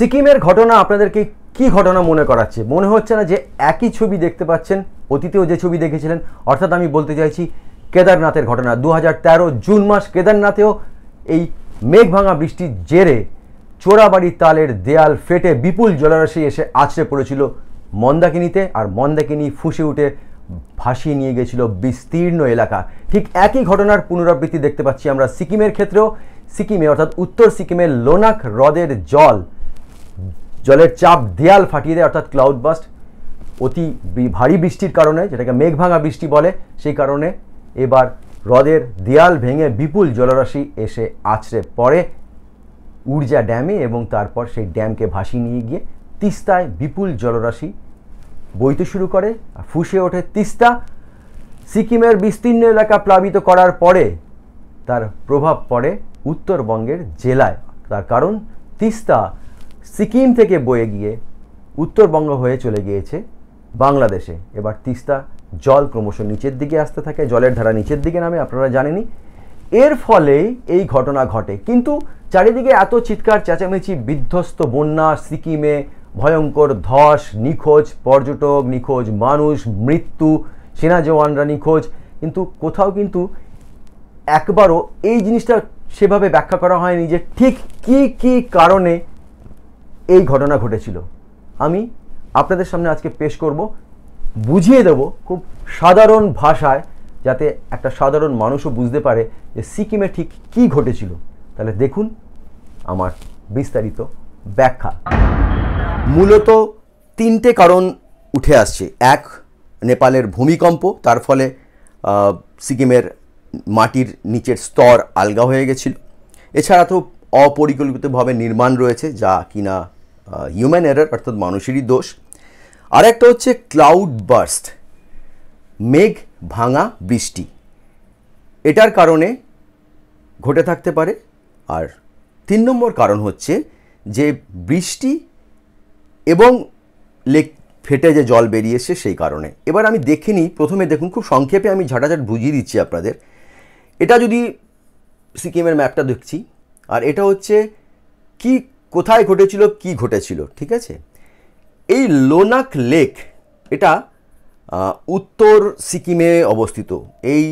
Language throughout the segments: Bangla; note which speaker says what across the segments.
Speaker 1: সিকিমের ঘটনা আপনাদেরকে কি ঘটনা মনে করাচ্ছে মনে হচ্ছে না যে একই ছবি দেখতে পাচ্ছেন অতীতেও যে ছবি দেখেছিলেন অর্থাৎ আমি বলতে চাইছি কেদারনাথের ঘটনা দু জুন মাস কেদারনাথেও এই মেঘ ভাঙা বৃষ্টির জেরে চোরাবাড়ি তালের দেয়াল ফেটে বিপুল জলরাশি এসে আছড়ে পড়েছিল মন্দাকিনীতে আর মন্দাকিনী ফুসে উঠে ভাসিয়ে নিয়ে গেছিল বিস্তীর্ণ এলাকা ঠিক একই ঘটনার পুনরাবৃত্তি দেখতে পাচ্ছি আমরা সিকিমের ক্ষেত্রেও সিকিমে অর্থাৎ উত্তর সিকিমের লোনাক হ্রদের জল জলের চাপ দেয়াল ফাটিয়ে দেয় অর্থাৎ ক্লাউড বাস্ট অতি ভারী বৃষ্টির কারণে যেটাকে মেঘ ভাঙা বৃষ্টি বলে সেই কারণে এবার হ্রদের দেয়াল ভেঙে বিপুল জলরাশি এসে আছড়ে পড়ে উর্জা ড্যামে এবং তারপর সেই ড্যামকে ভাসিয়ে নিয়ে গিয়ে তিস্তায় বিপুল জলরাশি বইতে শুরু করে ফুসে ওঠে তিস্তা সিকিমের বিস্তীর্ণ এলাকা প্লাবিত করার পরে তার প্রভাব পড়ে উত্তরবঙ্গের জেলায় তার কারণ তিস্তা সিকিম থেকে বয়ে গিয়ে উত্তরবঙ্গ হয়ে চলে গিয়েছে বাংলাদেশে এবার তিস্তা জল ক্রমশ নিচের দিকে আসতে থাকে জলের ধারা নিচের দিকে নামে আপনারা জানেনি এর ফলে এই ঘটনা ঘটে কিন্তু চারিদিকে এত চিৎকার চেঁচামেচি বিধ্বস্ত বন্যা সিকিমে ভয়ঙ্কর ধস নিখোঁজ পর্যটক নিখোঁজ মানুষ মৃত্যু সেনা জওয়ানরা নিখোঁজ কিন্তু কোথাও কিন্তু একবারও এই জিনিসটা সেভাবে ব্যাখ্যা করা হয়নি যে ঠিক কি কি কারণে এই ঘটনা ঘটেছিল আমি আপনাদের সামনে আজকে পেশ করব বুঝিয়ে দেব খুব সাধারণ ভাষায় যাতে একটা সাধারণ মানুষও বুঝতে পারে যে সিকিমে ঠিক কি ঘটেছিল তাহলে দেখুন আমার বিস্তারিত ব্যাখ্যা মূলত তিনটে কারণ উঠে আসছে এক নেপালের ভূমিকম্প তার ফলে সিকিমের মাটির নিচের স্তর আলগা হয়ে গেছিল এছাড়া তো অপরিকল্পিতভাবে নির্মাণ রয়েছে যা কিনা হিউম্যান এরার অর্থাৎ মানুষেরই দোষ আর একটা হচ্ছে ক্লাউড বার্স্ট মেঘ ভাঙা বৃষ্টি এটার কারণে ঘটে থাকতে পারে আর তিন নম্বর কারণ হচ্ছে যে বৃষ্টি এবং লেক ফেটে যে জল বেরিয়েছে সেই কারণে এবার আমি দেখিনি প্রথমে দেখুন খুব সংক্ষেপে আমি ঝাঁটাঝাট বুঝিয়ে দিচ্ছি আপনাদের এটা যদি সিকিমের ম্যাপটা দেখছি আর এটা হচ্ছে কি কোথায় ঘটেছিল কি ঘটেছিল ঠিক আছে এই লোনাক লেক এটা উত্তর সিকিমে অবস্থিত এই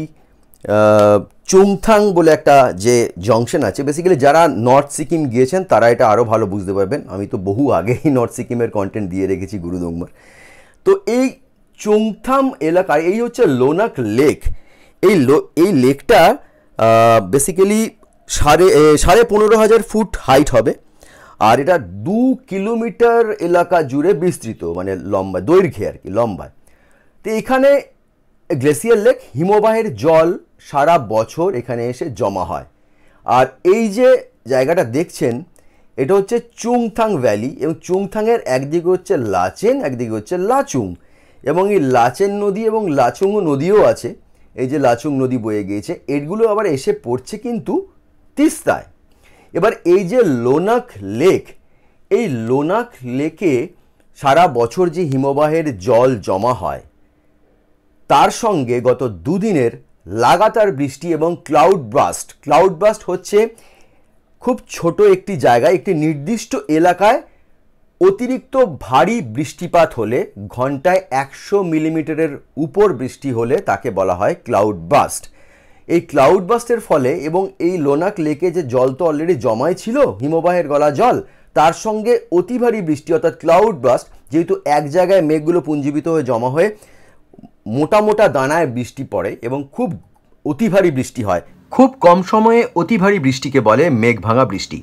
Speaker 1: চুংথাং বলে একটা যে জংশন আছে বেসিক্যালি যারা নর্থ সিকিম গিয়েছেন তারা এটা আরও ভালো বুঝতে পারবেন আমি তো বহু আগেই নর্থ সিকিমের কন্টেন্ট দিয়ে রেখেছি গুরুদংমার তো এই চুংথাম এলাকায় এই হচ্ছে লোনাক লেক এই লো এই লেকটা বেসিক্যালি সাড়ে সাড়ে পনেরো হাজার ফুট হাইট হবে আর এটা দু কিলোমিটার এলাকা জুড়ে বিস্তৃত মানে লম্বা দৈর্ঘ্যে আর কি লম্বায় তো এখানে গ্লেসিয়ার লেক হিমবাহের জল সারা বছর এখানে এসে জমা হয় আর এই যে জায়গাটা দেখছেন এটা হচ্ছে চুংথাং ভ্যালি এবং চুংথাংয়ের একদিকে হচ্ছে লাচেন একদিকে হচ্ছে লাচুং এবং এই লাচেন নদী এবং লাচুং নদীও আছে এই যে লাচুং নদী বয়ে গিয়েছে এগুলো আবার এসে পড়ছে কিন্তু তিস্তায় এবার এই যে লোনাক লেক এই লোনাক লেকে সারা বছর যে হিমবাহের জল জমা হয় তার সঙ্গে গত দুদিনের লাগাতার বৃষ্টি এবং ক্লাউড ব্রাস্ট ক্লাউড ব্রাস্ট হচ্ছে খুব ছোট একটি জায়গায় একটি নির্দিষ্ট এলাকায় অতিরিক্ত ভারী বৃষ্টিপাত হলে ঘন্টায় একশো মিলিমিটারের উপর বৃষ্টি হলে তাকে বলা হয় ক্লাউড ব্রাস্ট এই ক্লাউড বাস্টের ফলে এবং এই লোনাক লেকে যে জল তো অলরেডি জমাই ছিল হিমবাহের গলা জল তার সঙ্গে অতি ভারী বৃষ্টি অর্থাৎ ক্লাউড বাস্ট যেহেতু এক জায়গায় মেঘগুলো পুঞ্জীবিত হয়ে জমা হয়ে মোটা মোটা দানায় বৃষ্টি পড়ে এবং খুব অতি ভারী বৃষ্টি হয় খুব কম সময়ে অতি ভারী বৃষ্টিকে বলে মেঘ ভাঙা বৃষ্টি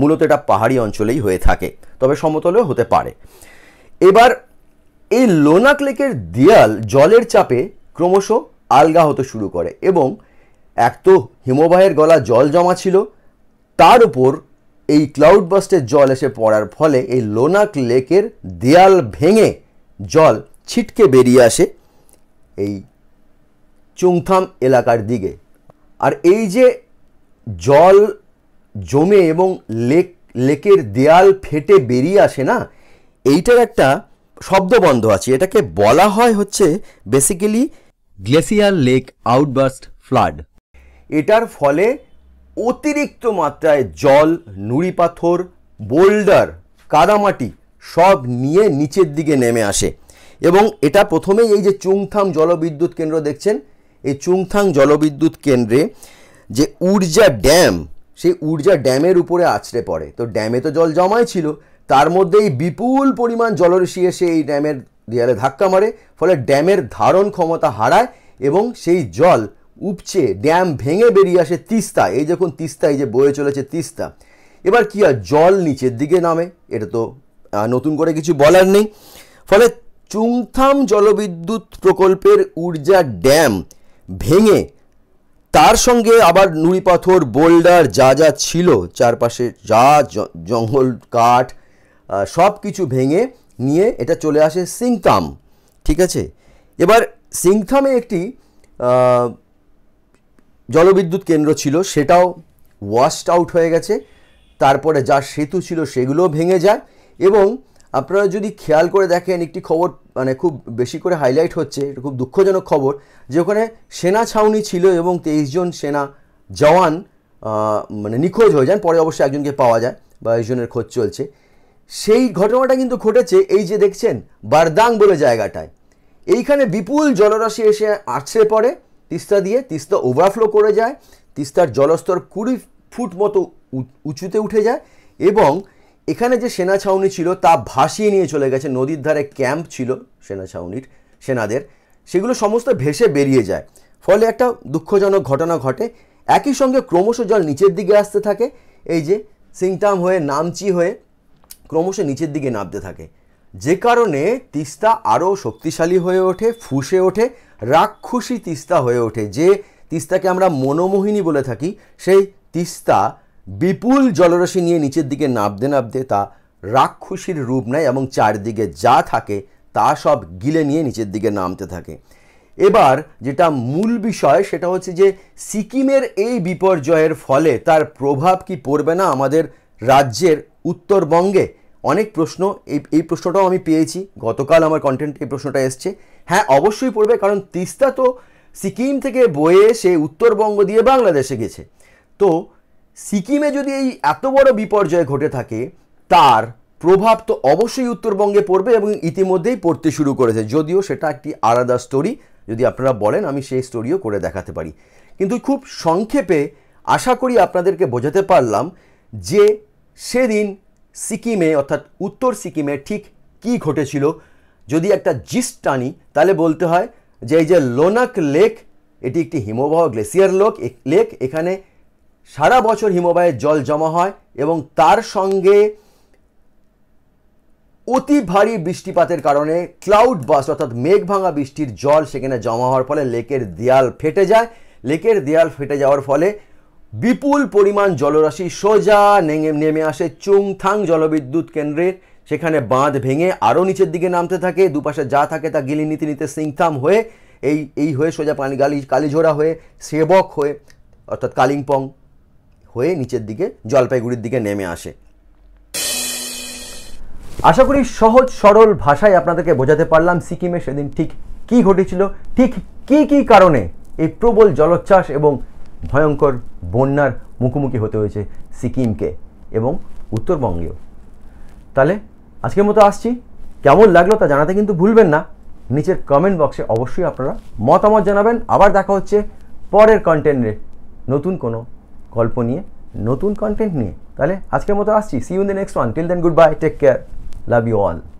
Speaker 1: মূলত এটা পাহাড়ি অঞ্চলেই হয়ে থাকে তবে সমতলেও হতে পারে এবার এই লোনাক লেকের দেয়াল জলের চাপে ক্রমশ আলগা হতে শুরু করে এবং এক তো হিমবাহের গলা জল জমা ছিল তার উপর এই ক্লাউড বাস্টের জল এসে পড়ার ফলে এই লোনাক লেকের দেয়াল ভেঙে জল ছিটকে বেরিয়ে আসে এই চুংথাম এলাকার দিকে আর এই যে জল জমে এবং লেক লেকের দেয়াল ফেটে বেরিয়ে আসে না এইটার একটা শব্দবন্ধ আছে এটাকে বলা হয় হচ্ছে basically glacier lake outburst flood এটার ফলে অতিরিক্ত মাত্রায় জল নুড়ি পাথর বোল্ডার কাদামাটি সব নিয়ে নিচের দিকে নেমে আসে এবং এটা প্রথমেই এই যে চুংথাম জলবিদ্যুৎ কেন্দ্র দেখছেন এই চুংথাং জলবিদ্যুৎ কেন্দ্রে যে উর্জা ড্যাম সেই উর্জা ড্যামের উপরে আছড়ে পড়ে তো ড্যামে তো জল জমাই ছিল তার মধ্যে এই বিপুল পরিমাণ জলরাশি এসে এই ড্যামের দেয়ালে ধাক্কা মারে ফলে ড্যামের ধারণ ক্ষমতা হারায় এবং সেই জল উপচে ড্যাম ভেঙে বেরিয়ে আসে তিস্তা এই যখন তিস্তা এই যে বয়ে চলেছে তিস্তা এবার কি আর জল নিচের দিকে নামে এটা তো নতুন করে কিছু বলার নেই ফলে চুংথাম জলবিদ্যুৎ প্রকল্পের ঊর্জা ড্যাম ভেঙে তার সঙ্গে আবার নুড়ি পাথর বোল্ডার যা যা ছিল চারপাশে যা জঙ্গল কাঠ সব কিছু ভেঙে নিয়ে এটা চলে আসে সিংথাম ঠিক আছে এবার সিংথামে একটি জলবিদ্যুৎ কেন্দ্র ছিল সেটাও ওয়াশড আউট হয়ে গেছে তারপরে যা সেতু ছিল সেগুলোও ভেঙে যায় এবং আপনারা যদি খেয়াল করে দেখেন একটি খবর মানে খুব বেশি করে হাইলাইট হচ্ছে এটা খুব দুঃখজনক খবর যে ওখানে সেনা ছাউনি ছিল এবং তেইশ জন সেনা জওয়ান মানে নিখোঁজ হয়ে যান পরে অবশ্যই একজনকে পাওয়া যায় বা একজনের খোঁজ চলছে সেই ঘটনাটা কিন্তু ঘটেছে এই যে দেখছেন বারদাং বলে জায়গাটায় এইখানে বিপুল জলরাশি এসে আছড়ে পড়ে তিস্তা দিয়ে তিস্তা ওভারফ্লো করে যায় তিস্তার জলস্তর কুড়ি ফুট মতো উঁচুতে উঠে যায় এবং এখানে যে সেনা ছাউনি ছিল তা ভাসিয়ে নিয়ে চলে গেছে নদীর ধারে ক্যাম্প ছিল সেনা ছাউনির সেনাদের সেগুলো সমস্ত ভেসে বেরিয়ে যায় ফলে একটা দুঃখজনক ঘটনা ঘটে একই সঙ্গে ক্রমশ জল নিচের দিকে আসতে থাকে এই যে সিংটাম হয়ে নামচি হয়ে ক্রমশ নিচের দিকে নামতে থাকে যে কারণে তিস্তা আরও শক্তিশালী হয়ে ওঠে ফুসে ওঠে রাক্ষসী তিস্তা হয়ে ওঠে যে তিস্তাকে আমরা মনোমোহিনী বলে থাকি সেই তিস্তা বিপুল জলরাশি নিয়ে নিচের দিকে নাবতে নাবতে তা রাক্ষসীর রূপ নেয় এবং চারদিকে যা থাকে তা সব গিলে নিয়ে নিচের দিকে নামতে থাকে এবার যেটা মূল বিষয় সেটা হচ্ছে যে সিকিমের এই বিপর্যয়ের ফলে তার প্রভাব কি পড়বে না আমাদের রাজ্যের উত্তরবঙ্গে অনেক প্রশ্ন এই এই প্রশ্নটাও আমি পেয়েছি গতকাল আমার কন্টেন্ট এই প্রশ্নটা এসছে হ্যাঁ অবশ্যই পড়বে কারণ তিস্তা তো সিকিম থেকে বয়ে সে উত্তরবঙ্গ দিয়ে বাংলাদেশে গেছে তো সিকিমে যদি এই এত বড় বিপর্যয় ঘটে থাকে তার প্রভাব তো অবশ্যই উত্তরবঙ্গে পড়বে এবং ইতিমধ্যেই পড়তে শুরু করেছে যদিও সেটা একটি আলাদা স্টোরি যদি আপনারা বলেন আমি সেই স্টোরিও করে দেখাতে পারি কিন্তু খুব সংক্ষেপে আশা করি আপনাদেরকে বোঝাতে পারলাম যে সেদিন সিকিমে অর্থাৎ উত্তর সিকিমে ঠিক কি ঘটেছিল যদি একটা জিস্ট টানি তাহলে বলতে হয় যে এই যে লোনাক লেক এটি একটি হিমবাহ গ্লেসিয়ার লোক লেক এখানে সারা বছর হিমবাহের জল জমা হয় এবং তার সঙ্গে অতি ভারী বৃষ্টিপাতের কারণে ক্লাউড বাস অর্থাৎ মেঘ ভাঙা বৃষ্টির জল সেখানে জমা হওয়ার ফলে লেকের দেয়াল ফেটে যায় লেকের দেয়াল ফেটে যাওয়ার ফলে বিপুল পরিমাণ জলরাশি সোজা নেমে আসে চুংথাং জলবিদ্যুৎ কেন্দ্রের সেখানে বাঁধ ভেঙে আরও নিচের দিকে নামতে থাকে দুপাশে যা থাকে তা গিলি নিতে নিতে সিংথাম হয়ে এই এই হয়ে সোজা পানি গালি কালিঝোড়া হয়ে সেবক হয়ে অর্থাৎ কালিম্পং হয়ে নিচের দিকে জলপাইগুড়ির দিকে নেমে আসে আশা করি সহজ সরল ভাষায় আপনাদেরকে বোঝাতে পারলাম সিকিমে সেদিন ঠিক কি ঘটেছিল ঠিক কি কি কারণে এই প্রবল জলোচ্ছ্বাস এবং ভয়ঙ্কর বন্যার মুখোমুখি হতে হয়েছে সিকিমকে এবং উত্তরবঙ্গেও তাহলে আজকের মতো আসছি কেমন লাগলো তা জানাতে কিন্তু ভুলবেন না নিচের কমেন্ট বক্সে অবশ্যই আপনারা মতামত জানাবেন আবার দেখা হচ্ছে পরের কন্টেন্টে নতুন কোনো গল্প নিয়ে নতুন কন্টেন্ট নিয়ে তাহলে আজকের মতো আসছি see you the next one till then goodbye take care love you all